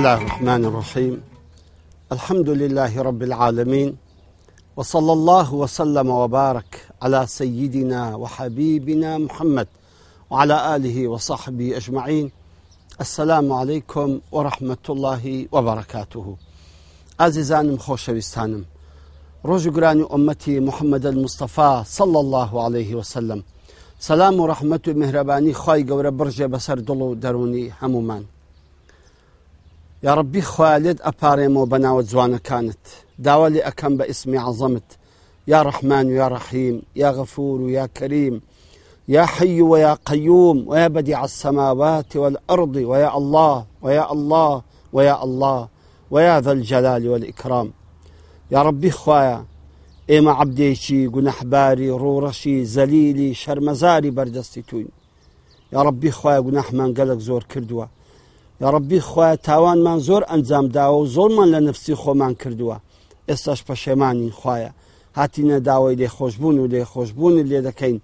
الله الرحمن الرحيم الحمد لله رب العالمين وصلى الله وسلم وبارك على سيدنا وحبيبنا محمد وعلى آله وصحبه أجمعين السلام عليكم ورحمة الله وبركاته عزيزانم خوشويستانم روج گرانی امتي محمد المصطفى صلى الله عليه وسلم سلام ورحمه رحمت و مهربانی برجه بسر دلو بەسەر همومان يا ربي خالد ئەپارێمەوە بەناوە جوانەکانت كانت داولي أكم باسمي عظمت يا رحمن ويا رحيم يا غفور ويا كريم يا حي ويا قيوم ويا بديع السماوات والأرض ويا الله ويا الله ويا الله ويا ذا الجلال والإكرام يا ربي خوايا ئێمە عبدێکی گونەحباری رورشي زليلي شرمزاري بەردەستی يا ربي ڕبی خخوای گونەحمان قلق زور کردووە یا ڕبی خۆیان تاوانمان زۆر ئەنجام داوە و زۆرمان لە نفسی خۆمان کردووە ئێستاش پەشێمانی خویە هاتیە داوای لێخۆشببوون و لێخۆشببوونی لێ دەکەین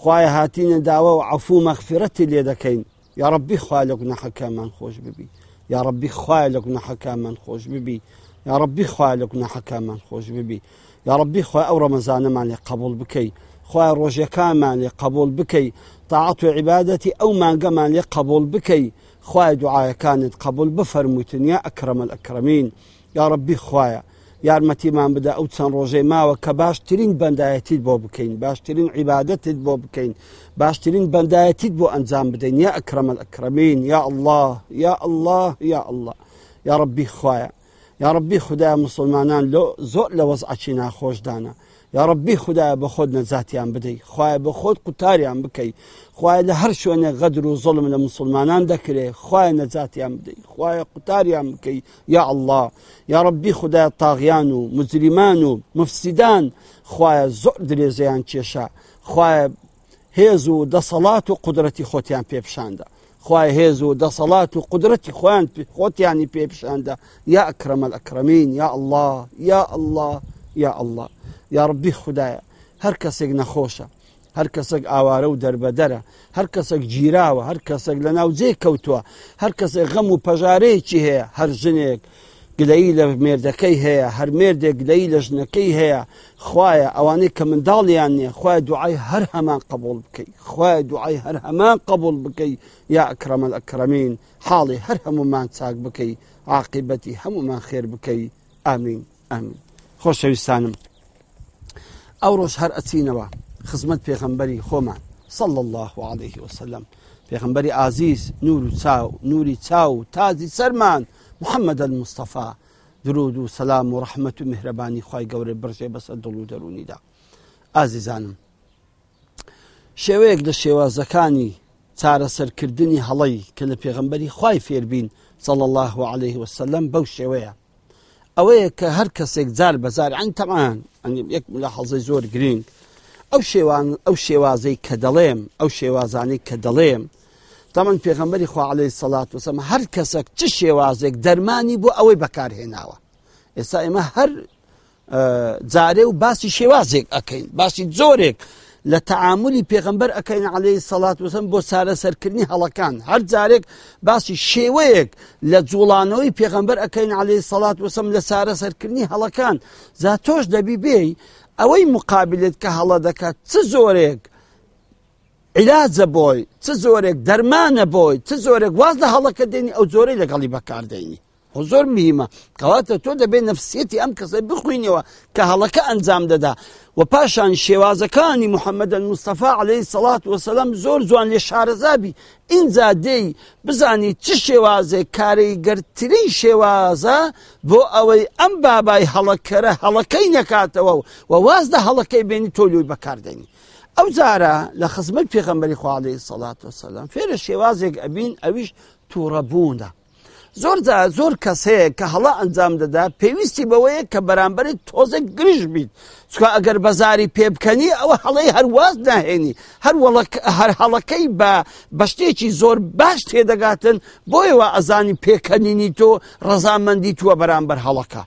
خویە هاتیە داوە و عفوو مەخفرەتی لێ دەکەین یا ڕبی خوا لە گونەحەکەمان خۆش ببی یا ڕبی خوای لە گونەحەکەمان خۆش ببی یا ڕبی خوای لە گونەحەکەمان خۆش ببی یا ڕبی خۆی ئەو ڕەمەزانەمان لێ قبول بکەی خوای ڕۆژەکانمان لێ قبول بکەی تاعات و عیباەتی ئەو مانگەمان لێ قبول بکەی خوايا خوای دوعاەکانت قبول الأكرمين يا ربي خوايا يا رمتي ما بدا روجي ما وكباش ترين کە تدبو بكين باش ترين عبادة تدبو بكين باش ترين بەندایەتیت تدبو أنزام بدين يا أكرم الأكرمين يا الله يا الله يا الله يا ربي خوايا يا ربي خدای مسلمانان لو زۆر لە وەزعچی ناخۆشدانە. يا ربي خدایە بخود نزاتي نەزاتیان بدەیت خخوایە بە خۆت قوتاریان بکەیت خخوایە لە هەر شوێنە غەدر و زڵم لە مسلمانان دەکرێت خخوایە نەزاتیان بدەیت خخوایە قوتاریان بکەیت یا الله يا ربي خدایە تاغیان و مجریمان و مفسیدان خخوایە زۆر درێزەیان هيزو دا هێز و دەسەڵات و قدرەتی خۆتیان پێپشاندا خوای هێز و دەسەڵات و خوتي يعني خۆتیانی يا یا ئەکرەمە ئەکرەمین الله يا الله يا الله یاڕبی خدایە هەر کەسێک نەخۆشە هەر کەسێک ئاوارە و دەربەدەرە هەر کەسێک گیراوە هەر کەسێک لە ناو جێ کەوتووە هەر کەسێک غەم و پەژارەیەکی هەیە هەر ژنێک گلەی لە مێردەکەی هەیە هەر مێردێک گلەی لە ژنەکەی هەیە خویە ئەوانەی کە منداڵیان نییە خخوای دوعای هەر هەمان قبول بکەی خخوای دوعای هەر هەمان قبول بکەی یا ئەکرەمە ئەکرەمین حاڵی هەر هەمومان چاک بکەی عاقیبەتی هەمومان خێر بکەی ئامین ئەمین خۆشەویستانم ئەو ڕۆژ هەر ئەچینەوە خزمەت پێخەمبەری خۆمان سەڵ الله عليه وسلم پێخەمبەری ئازیز نور و چاو نوری چاو و تازی سەرمان محەممەد المستەفا درود و سەسلام و ڕحمت و میهرەبانی خی گەورە بڕژێ بەسەر دڵ و دەرونیدا ئازیزانم شێوەیەک لە شێوازەکانی چارەسەرکردنی هەڵەی کە لە پێغمبەری خی فێربین سەڵ الله عليه وسلم بەو شێوەیە ئەوەیە کە هەر کەسێک جار بەزار ئەن تەمان یەک لە حەزی زۆر گرنگ ئەو شێوان ئەو شێوازەی کە دەڵێم ئەو شێوازانەی کە دەڵێم تەمەند پێغەمبەری خوعاالەی سەلات وسم هەر کەسێک چ شێوازێک دەرمانی بۆ ئەوەی بەکارهێناوە ئێستا ئێمە هەر جارێ و باسی شێوازێک ئەەکەین باسی زۆرێک لە تەعاعملی پێغمبەر ئەەکەین عليهەی سەڵات وسم بۆ سارە سەرکردنی هەڵەکان هەر جارێک باسی شێوەیەک لە جوڵانەوەی پێغمبەر ئەەکەین عليهەی سەڵات وسم لە سارە سەرکردنی هەڵەکان زا تۆش دەبی بێی ئەوەی مقابلت کە هەڵە دەکات چ زۆرێک عیلاجە بۆی چ زۆرێک دەرمانە بۆی چ زۆرێک واز لە هەڵەکە دێنی ئەو زۆرەی لەگەڵی بەکاردێنی خۆ زۆر میمە کەواتە تۆ دەبێت نفسیەتی ئەم کەسە بخوینەوە کە هەڵەکە ئەنجام دەدا و پاشان شێوازەکانی محەممەدە مستەفا عليهەی سەڵات وسلام زۆر جوان لێ شارەزابی اینجا دەی بزانی چ شێوازێ کارەیگەرترین شێوازە بۆ ئەوەی ئەم بابای هەڵەکەرە هەڵەکەی نەکاتەوە و وازدا هەڵەکەی بینی تۆلوی بەکاردێنی. ئەو جارە لە خزمەت پێغەمبەری خواڵی سەڵات وسلام فێرە شێوازێک ئەبین ئەویش تووڕەبوونە. زۆر زۆر کەسەیە کە هەڵا ئەنجام دەدا پێویستی بەوەیە کە بەرامبەری تۆزێک گرژ بیت چکە ئەگەر بەزاری پێبکەنی ئەوە هەڵی هەرواز ناهێنی هەر هەر هەڵەکەی بە بەشتێکی زۆر باش تێدەگاتن بۆیەوە ئەزانی پێکەنینی تۆ ڕەزامەندی تووە بەرامبەر هەڵەکە.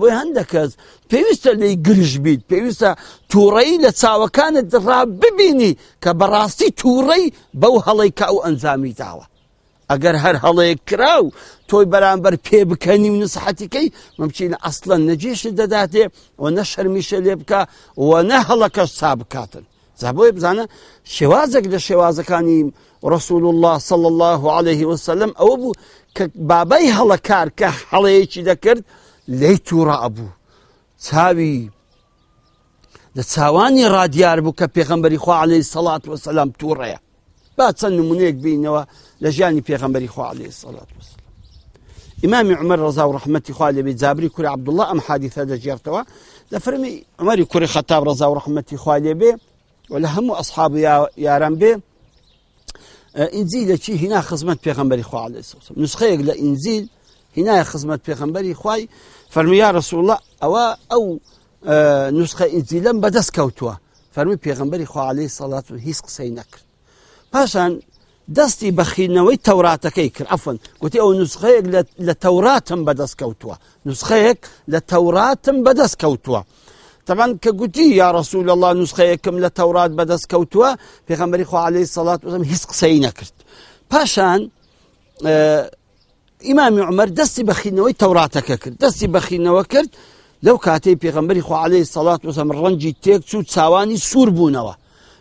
بۆی هەندە کەس پێویستە لی گرژ بیت پێویستە تووڕەی لە چاوەکانت ڕا ببینی کە بەڕاستی تووڕەی بەو هەڵی کە ئەو ئەنجامی تاوە ئەگەر هەر هەڵەیە کراو تۆی بەرامبەر پێ بکەنی و نسحەتیکەی ممچینە ئەسڵەن نەجێشی دەداتێ و نە شەرمیشە لێ بکە و نە هەڵەکەش چا بکاتن زابۆی بزانە شێوازێک لە شێوازەکانی ڕسول الله صل الله عليه وسلم ئەوە بوو کە بابای هەڵەکار کە هەڵەیەکی دەکرد لی تووڕە ئەبوو چاوی لە چاوانی ڕادیار بوو کە پێغەمبەری خوا عليه سەڵات وسلام تووڕەیە با چەند نمونەیەک بینەوە لجاني ژیانی پێغەمبەری عليه الصلاه والسلام امام عمر ڕزا و ڕحمەتی خوا لەبێ عبد الله ام حادثه حادیثە دەژێرتەوە دەفرمی عمەری کوری خەتاب ڕزا و ڕحمەتی خوا لێبێ و لە هەموو يا یاران اه، بێ ئینجیل لەچی هینا خزمەت پێغمبەری خو عليه وسلم نسخەیەک لە ئینجیل هینایە خزمەت پێغمبەری خوای فەرمییا ڕسوڵە او ئەو نسخە ئینجیلم بەدەست کەوتووە فەرمی پێغمبەری خو عليه الصلاه والسلام هيس قسينك نەکرد دەستی بەخینەوەی تەوراتەکەی کرد ئەفن گوتی ئەو نوسخەیەک لە تەوراتم بەدەست کەوتووە نوسخەیەک لە تەوراتم بەدەست کەوتووە تەبان کە گوتی یا ڕسوول الله نوسخەیەکم لە تەورات بەدەست کەوتووە پێغەمبەری خۆ عليهەی سەڵات وزم هیچ قسەی نەکرد پاشان ئیمامی عمر دەستی بەخینەوەی تەوراتەکە کرد دەستی بەخینەوە کرد لەو کاتەی پێغەمبەری خۆ عليهەی سەڵات وزم ڕەنجی تێک چوو چاوانی سوور بوونەوە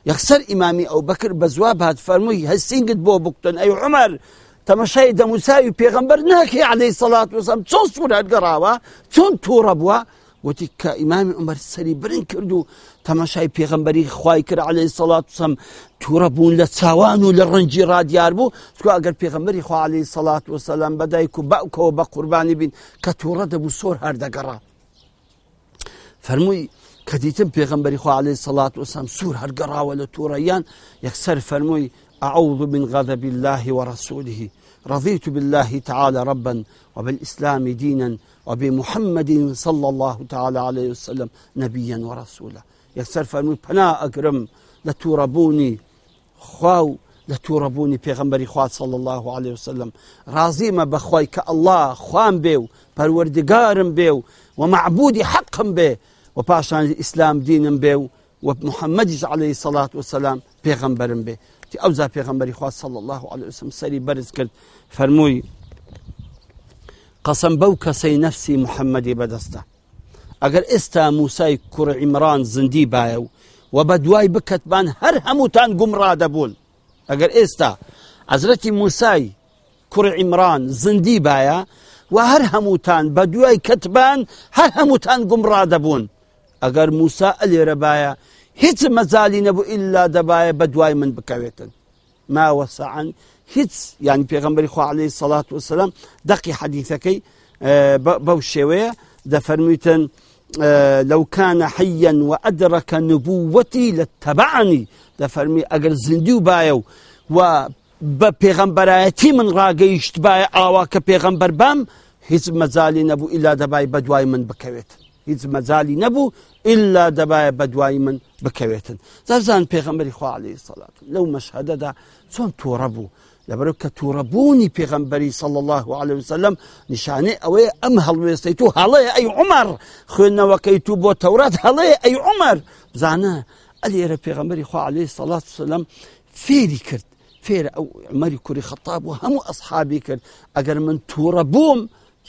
يخسر إمامي أو بكر بزواب هاد فرموي هالسين قد بو بكتن أي أيوة عمر تمشي دموساوي بيغمبر ناكي عليه الصلاة والسلام تون سورة القراوة تون توربوا وتك إمام عمر السري برن كردو تمشي بيغمبري خواي كر عليه الصلاة والسلام توربون لتساوانو للرنجي راد ياربو تكو أقر بيغمبري خواي عليه الصلاة والسلام بدايكو بأكو بقرباني بين كتورد بسور هردقرا فرموي كديتم بيغمبري خو عليه الصلاة والسلام سور هەرگەڕاوە لە تووڕیان يكسر فرموي أعوذ من غضب الله ورسوله رضيت بالله تعالى ربا وبالإسلام دينا وبمحمد صلى الله تعالى عليه وسلم نبيا ورسولا يكسر فرموي بنا أكرم لتوربوني خو لتوربوني بيغمبري خوات صلى الله عليه وسلم رازيما بخوي كالله خوان بيو پروردگارم بيو ومعبودي حقم بيو وباشان الإسلام دين به ومحمد عليه الصلاة والسلام عليهەی به تي أوزا بێ ئەوزا صلى الله عليه وسلم سري برز کرد فرموي قسم بوك سي نفسي محمد بدستا ئەگەر إستا موسى كر عمران زندي بايو وبدواي بكت بان هر هموتان هەر دبول گومڕ إستا ئەگەر موسى كر عمران زندي بايا وهر هموتان و كتبان هر هموتان دوای دبون اگر موسى علی ربایا هیچ مزالی نبو الا دەبایە بدوای من بکویتن ما وسعا هیچ یعنی پیغمبر خو علی صلوات و سلام دقی بو بەو ده فرمیتن لو كان حيا وأدرك نبوتي لاتبعني ده فرمي اگر زندو بايو و بپێغەمبەرایەتی من ڕاگەیشت بای آوا که پیغمبر بام هیچ مزالی نبو الا دبای بدوای من بکویتن هیچ مەجای نەبوو ئللا دەبایە بەدوای من بکەوێتن زەرزان پێغەمبەری خوالی سەڵات لەو مەشهدەدا چۆن تۆڕە بوو لەبەرو کە تووڕەبوونی پێغەمبەری سەڵ الله عليه وسلم نیشانەی ئەوەیە ئەم هەڵوێستەی تو هەڵەیە ئەی عمەر خوێندنەوەکەی تو بۆ تەورات هەڵەیە ئەی عمەر بزانە ئەلێرە پێغەمبەری خوا عليه سەڵات سلم فێری کرد فێرە ئەو عمەری کوری خەتاب و هەموو ئەسحابی کرد ئەگەر من تووڕە بووم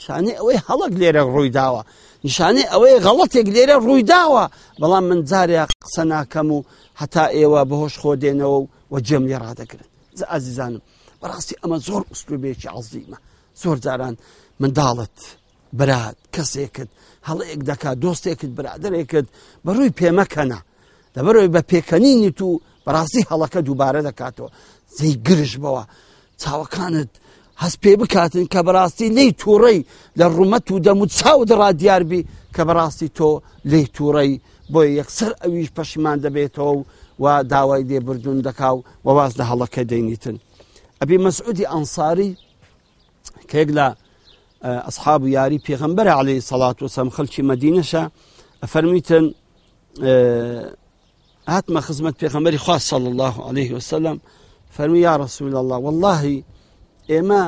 شانەی ئەوەی هەڵک لێرە ڕووی داوە نیشانەی ئەوەیە غەڵەتێک لێرە ڕووی داوە بەڵام من جارێک قسە ناکەم و هەتا ئێوە بەهۆش خۆ دێنەوە و جێم لێ ڕدەگرن ئازیزانم بەڕاستی ئەمە زۆر ئوسلوبێکی عزیمە زۆر جاران منداڵت برات کەسێکت هەڵەیەک دەکا دۆستێکت برادرێکت بەڕووی پێمەکەنا دەبەرەوەی بە پێکەنینی تو بەڕاستی هەڵەکە دووبارە دەکاتەوە زەی گرش بەوە چاوەکانت هس پێ بکاتن کە بەڕاستی لی تووڕەی لە ڕوومەت و دەموت چاو دڕا دیاربی کە بەڕاستی تۆ لی تووڕەی بۆ یەکسەر ئەویش پەشیمان دەبێتەوە و داوای دێبردون دەکاو وواز لە هەڵەکە دەینیتن ئەبی مەسعودی ئەنساری کێک لە ئەسحاب و یاری پێغمبەر عليهەی سەڵات و سەم خەلکی مەدینەشە ئەفەرمیتن هاتمە خزمەت پێغمبەری خوا صلى الله عليه وسلم فەرمی یا رسول الله واللهی ئێمە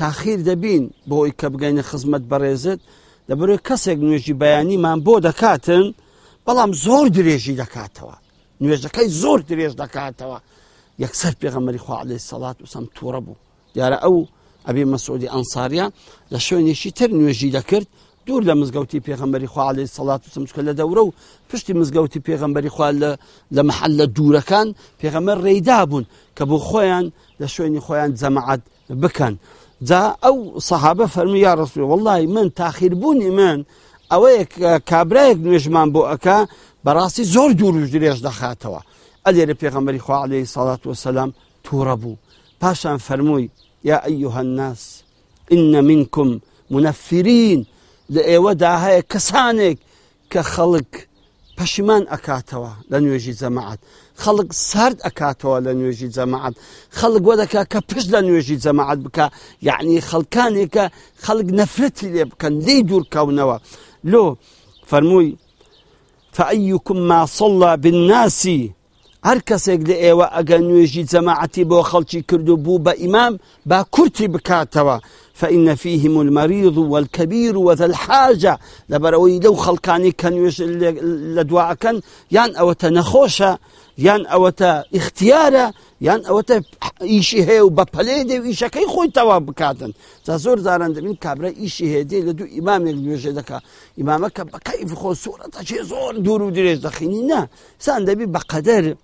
تاخیر دەبین بۆ ئەوی کە بگەینە خزمەت بەڕێزت دەبێت کەسێک نوێژی بەیانیمان بۆ دەکاتن بەڵام زۆر درێژی دەکاتەوە نوێژەکەی زۆر درێژ دەکاتەوە یەکسەر پێغەمەری خوالی سەڵات وسم تووڕە بوو دیارە ئەو ئەبێ مەسعودی ئەنساریان لە شوێنێکی تر نوێژی دەکرد دوور لە مزگەوتی پێغمبەری خوالی سەڵات وسمچکە لە دەورە و پشتی مزگەوتی پێغمبەری خوال لە محل لە دوورەکان پێغەمە ڕێدا بوون کە بۆ خۆیان لە شوێنی خۆیان جەمەعات بکەن جا ئەو سەحابە فەرمی یا ڕسمی واللهی من تاخیربوونی من ئەوەیە کابراەک نوێژمان بۆ ئەکا بەڕاستی زۆر دوور و درێژ دەخاتەوە ئەلێرە پێغەمبەری خوا عليهەی سەڵات وسلام تووڕە بوو پاشان فەرمووی یا ئەیها الناس إن منكم منفرين لە ئێوەدا هەیە کەسانێک کە خەڵک پەشیمان ئەکاتەوە لە نوێژی جەماعات خەڵک سرد ئەکاتەوە لە نوێژی جەماعات خەڵک وە دەکا کە پشت لە نوێژی جەماعات بکە یعنی خەڵکانێکە خەڵک نەفرەتی لێ بکەن لی دوورکەونەوە لۆ فەرمووی فەعیکم ماسەڵە بالناسی هەر کەسێک لە ئێوە ئەگە نوێژی جەماعەتی بۆ خەڵکی کردو بوو بە ئیمام با کورتی بکاتەوە فإن فيهم المريض والكبير وذا الحاجة لبروي لو خلقاني كان لدواء كان يان أو تنخوشة يان أو اختيارة يان أو إيشي هي و وإيشا كي خوي و ئیشەکەی تزور تەوا بکاتن كابرا إيشي هي دي لدو إمام يوش دكا إمامك بكيف خو دەکا تشي زور بخۆ سوورەتە دخيني نا ساندبي بقدر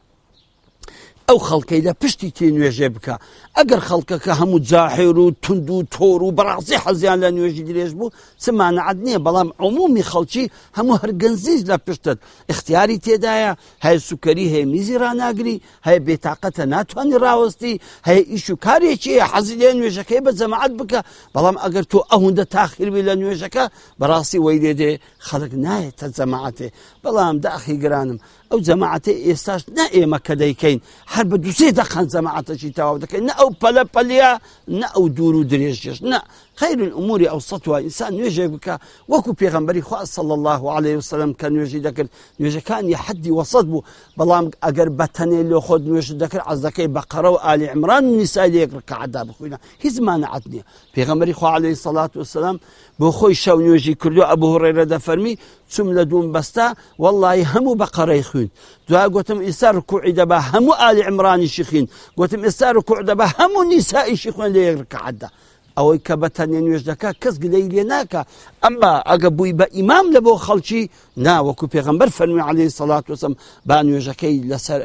ئەو خەڵکەی لە پشتی تێ نوێژێ بکە ئەگەر خەڵکەکە هەموو جاحێر و تونند و تۆر و بەڕاستی حەزیان لە نوێژی درێژ بوو سمانەعاد نییە بەڵام عمومی خەڵکی هەموو هەرگەنزیز لە پشتت اختیاری تێدایە هەیە سوکەری هەیە میزی ڕناگری هەیە بێتاقەتە ناتوانانی ڕاوەستی هەیە ئیش و کارێکی حەزی لێ نوێژەکەی بە جەماعات بکە بەڵام ئەگەر تۆ ئەوەندە تاخیربی لە نوێژەکە بەڕاستی وەی دێدێ خەڵک نایە تە جەماعاتێ بەڵام داخی گرانم ئەو جەماعەتی ئێستاش نە ئێمە کە دەیکەین هەر بە دووسێ دەخەن جەماعەتەشی تەواو دەکەین نە ئەو پەلە پەلیا نە ئەو دوور و درێژش نە خير الأمور أوسطها إنسان يجي بك وكو بيغنبري خواه صلى الله عليه وسلم كان يجي ذكر يجي كان يحدي وسط بو بلام أقر بطني اللي خود يجي ذكر عزكي بقرة وآل عمران النساء اللي يقر كعداب خوينا هز ما نعطني بيغنبري خواه عليه الصلاة والسلام بخوي شو يجي كردو أبو هريرة دفرمي ثم لدون بستا والله هم بقرة يخوين دعا قوتم إسار كعدة هم آل عمران الشيخين قوتم إسار كعدة هم النساء الشيخين اللي يقر كعداب ئەوەی کە بە تەنێ نوێژ دەکات کەس گلەی لێ ناکە ئەمما ئەگە بووی بە ئیمام لە بۆ خەڵکی ناوەکو پێغمبەر فەرمی عليهەی سەڵات وسم با نوێژەکەی لەسەر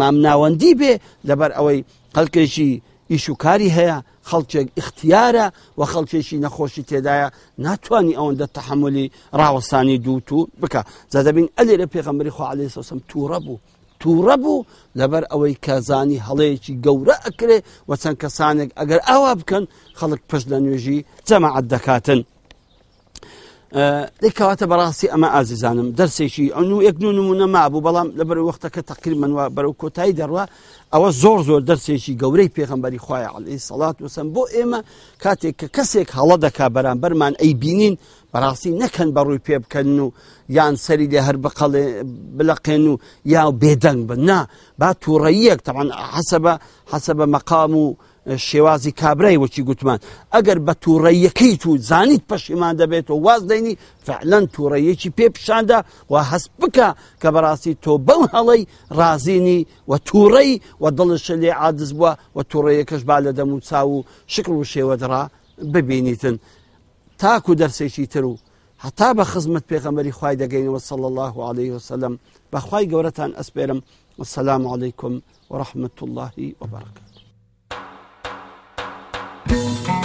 مام ناوەندی بێ لەبەر ئەوەی قەلکێکی ئیشوکاری هەیە خەڵکێک اختیارە و خەڵکێکی نەخۆشی تێدایە ناتوانانی ئەوەندە تحملی ڕاوەسانی دووت و بکە زادەبین ئەلێرە پێغەمبری خو عليه سەسم تووڕە بوو تووڕە بوو لەبەر ئەوەی کەزانی هەڵەیەکی گەورە ئەکرێ وە چەند کەسانێک ئەگەر ئەوا بکەن خەڵک پشت لە نوێژی جەمەعەت دەکاتن. لێککەواتە بەڕاستی ئەمە ئازیزانم دەرسێکی ئەن و یەکنون نمونە مابوو بەڵام لەبەر وەختەکە تەقریمەوە بەرەو کۆتایی دەڕوە ئەوە زۆر زۆر دەرسێکی گەورەی پێغمبەری خخوای علی سەڵات وسم بۆ ئێمە کاتێک کە کەسێک هەڵە دەکا بەرامبەرمان ئەی بینین بەڕاستی نەکەن بەڕووی پێ بکەن و یان سەری لێ هەر بقڵێ بلەقێن و یا بێدەنگ بن نا با تووڕەیەک تەوان حەسە بە حەسە بە مەقام و شێوازی کابرای وەکی گوتمان ئەگەر بە تووڕەیەکەی تو زانیت پەشیمان دەبێت و واز دەینی فعلەن تووڕەیەکی پێ پیششاندا و هەست بکە کە بەڕاستی تۆ بەو هەڵی رازینی و تووڕەی و دڵش لێ عادز بووە و تووڕەیەکەش با لە دەمون چاو و شکل و شێوەدرا ببینیتن تاکو دەرسێکی تر و هەتا بە خزمت پێغەمەری خوای دەگەینەوە صل الله عليه وسلم بەخوای گەورەتان ئەسپێرم والسلام عليكم ورحمة الله وبركاته Thank you.